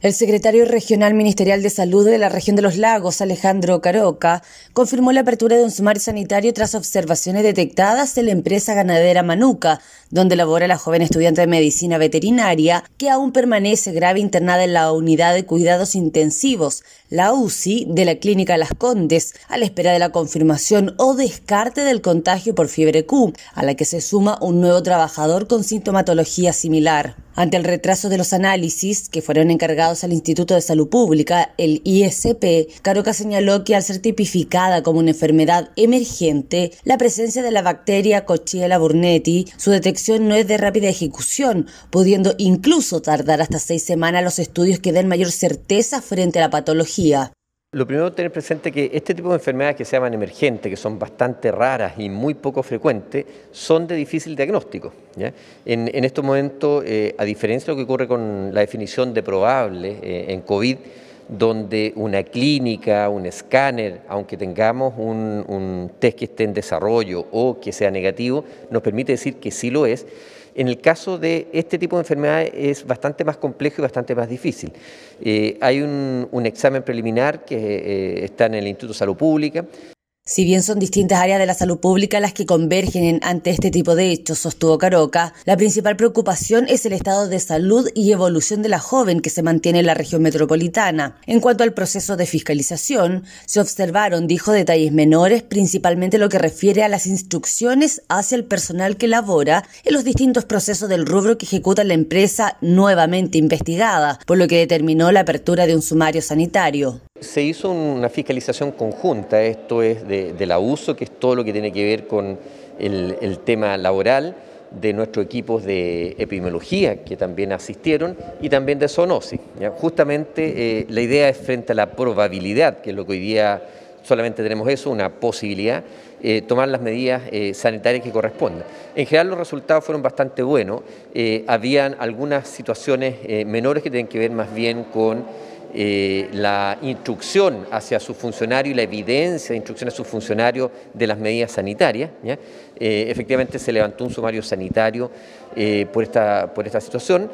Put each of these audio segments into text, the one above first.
El secretario regional ministerial de Salud de la región de los lagos, Alejandro Caroca, confirmó la apertura de un sumario sanitario tras observaciones detectadas en la empresa ganadera Manuca, donde labora la joven estudiante de medicina veterinaria, que aún permanece grave internada en la unidad de cuidados intensivos, la UCI, de la clínica Las Condes, a la espera de la confirmación o descarte del contagio por fiebre Q, a la que se suma un nuevo trabajador con sintomatología similar. Ante el retraso de los análisis, que fueron encargados al Instituto de Salud Pública, el ISP, Caroca señaló que al ser tipificada como una enfermedad emergente, la presencia de la bacteria Cochilla burnetti, su detección no es de rápida ejecución, pudiendo incluso tardar hasta seis semanas los estudios que den mayor certeza frente a la patología. Lo primero tener presente que este tipo de enfermedades que se llaman emergentes, que son bastante raras y muy poco frecuentes, son de difícil diagnóstico. En, estos momentos, eh, a diferencia de lo que ocurre con la definición de probable eh, en COVID, donde una clínica, un escáner, aunque tengamos un, test que esté en desarrollo o que sea negativo, nos permite decir que sí lo es. En el caso de este tipo de enfermedades es bastante más complejo y bastante más difícil. Eh, hay un, examen preliminar que eh, está en el Instituto de Salud Pública, si bien son distintas áreas de la salud pública las que convergen ante este tipo de hechos, sostuvo Caroca, la principal preocupación es el estado de salud y evolución de la joven que se mantiene en la región metropolitana. En cuanto al proceso de fiscalización, se observaron, dijo, detalles menores, principalmente lo que refiere a las instrucciones hacia el personal que labora en los distintos procesos del rubro que ejecuta la empresa nuevamente investigada, por lo que determinó la apertura de un sumario sanitario. Se hizo una fiscalización conjunta, esto es del abuso, que es todo lo que tiene que ver con el, tema laboral, de nuestros equipos de epidemiología que también asistieron y también de zoonosis. Justamente eh, la idea es frente a la probabilidad, que es lo que hoy día solamente tenemos eso, una posibilidad, eh, tomar las medidas eh, sanitarias que correspondan. En general los resultados fueron bastante buenos, habían algunas situaciones menores que tienen que ver más bien con eh, la instrucción hacia su funcionario y la evidencia de instrucción a su funcionario de las medidas sanitarias. Eh, efectivamente se levantó un sumario sanitario eh, por esta situación.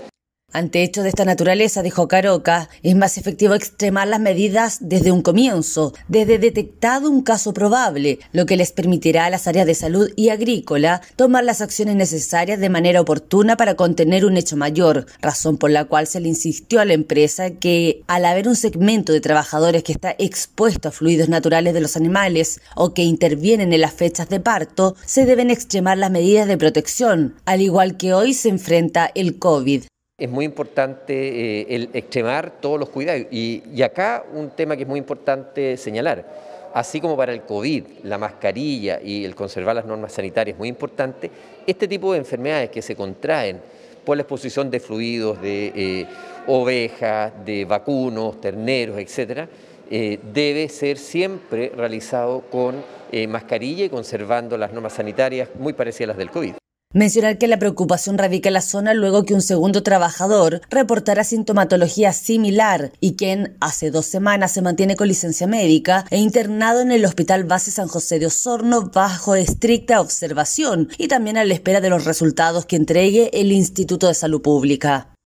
Ante hechos de esta naturaleza, dijo Caroca, es más efectivo extremar las medidas desde un comienzo, desde detectado un caso probable, lo que les permitirá a las áreas de salud y agrícola tomar las acciones necesarias de manera oportuna para contener un hecho mayor, razón por la cual se le insistió a la empresa que, al haber un segmento de trabajadores que está expuesto a fluidos naturales de los animales o que intervienen en las fechas de parto, se deben extremar las medidas de protección, al igual que hoy se enfrenta el COVID. Es muy importante eh, el extremar todos los cuidados. Y, acá un tema que es muy importante señalar. Así como para el COVID, la mascarilla y el conservar las normas sanitarias es muy importante, este tipo de enfermedades que se contraen por la exposición de fluidos, de eh, ovejas, de vacunos, terneros, etcétera, eh, debe ser siempre realizado con mascarilla y conservando las normas sanitarias muy parecidas a las del COVID. Mencionar que la preocupación radica en la zona luego que un segundo trabajador reportará sintomatología similar y quien hace dos semanas se mantiene con licencia médica e internado en el Hospital Base San José de Osorno bajo estricta observación y también a la espera de los resultados que entregue el Instituto de Salud Pública.